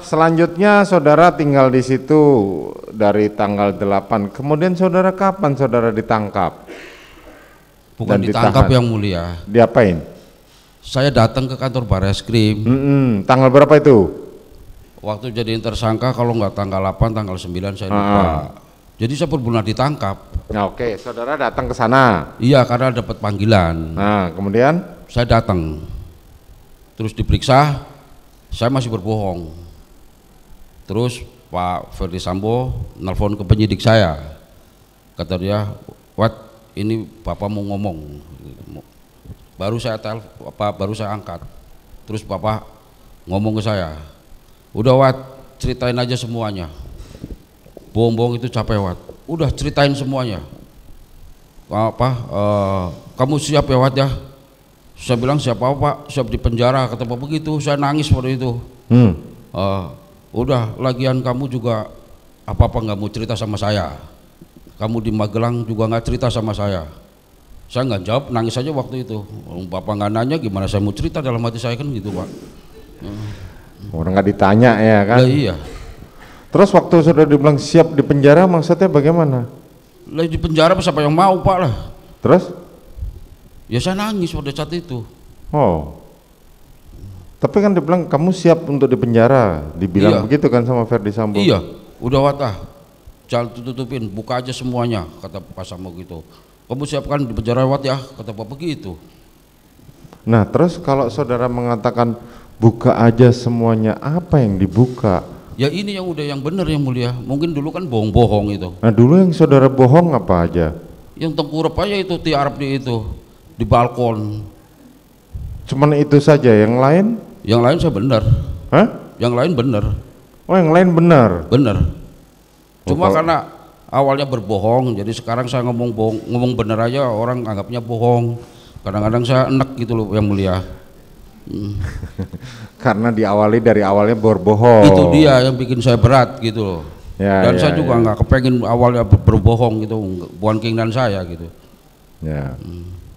Selanjutnya saudara tinggal di situ dari tanggal 8. Kemudian saudara kapan saudara ditangkap? Bukan Dan ditangkap ditahan. yang mulia. Diapain? Saya datang ke kantor Bareskrim. Mm -mm. Tanggal berapa itu? Waktu jadi tersangka kalau nggak tanggal 8, tanggal 9 saya lupa. Ah. Jadi saya pun ditangkap. Nah, oke, okay. saudara datang ke sana. Iya, karena dapat panggilan. Nah, kemudian saya datang. Terus diperiksa, saya masih berbohong Terus Pak Ferdi Sambo nelfon ke penyidik saya. Kata dia, "Wat, ini Bapak mau ngomong." Baru saya telpon, apa baru saya angkat. Terus Bapak ngomong ke saya, "Udah, Wat, ceritain aja semuanya." Bohong-bohong itu capek, Wat. Udah ceritain semuanya. Apa? Uh, kamu siap ya, Wat ya? Saya bilang siapa Pak? Siap di penjara. Kata Bapak begitu. Saya nangis pada itu. Hmm. Uh, udah lagian kamu juga apa-apa nggak mau cerita sama saya kamu di Magelang juga nggak cerita sama saya saya nggak jawab nangis aja waktu itu bapak nggak nanya gimana saya mau cerita dalam hati saya kan gitu pak orang nggak ditanya ya kan nah, iya terus waktu sudah dibilang siap di penjara maksudnya bagaimana lah di penjara siapa yang mau pak lah terus ya saya nangis pada saat itu oh tapi kan dibilang kamu siap untuk dipenjara, dibilang iya. begitu kan sama Ferdi Sambo. Iya, udah watah. Jangan tutupin, buka aja semuanya, kata Pak Sambo gitu. Kamu siapkan di penjara wat ya, kata Pak begitu. Nah, terus kalau saudara mengatakan buka aja semuanya, apa yang dibuka? Ya ini yang udah yang benar yang mulia. Mungkin dulu kan bohong-bohong itu. Nah, dulu yang saudara bohong apa aja? Yang tengkurap aja itu tiarap di itu, di balkon. Cuman itu saja, yang lain? Yang lain saya benar. Hah? Yang lain benar. Oh, yang lain benar. Benar. Oh, Cuma oh, karena awalnya berbohong, jadi sekarang saya ngomong bohong, ngomong benar aja orang anggapnya bohong. Kadang-kadang saya enek gitu loh yang mulia. Hmm. karena diawali dari awalnya berbohong. Itu dia yang bikin saya berat gitu loh. Ya, Dan ya, saya juga ya. nggak ya. kepengen awalnya berbohong gitu, bukan keinginan saya gitu. Ya. Hmm.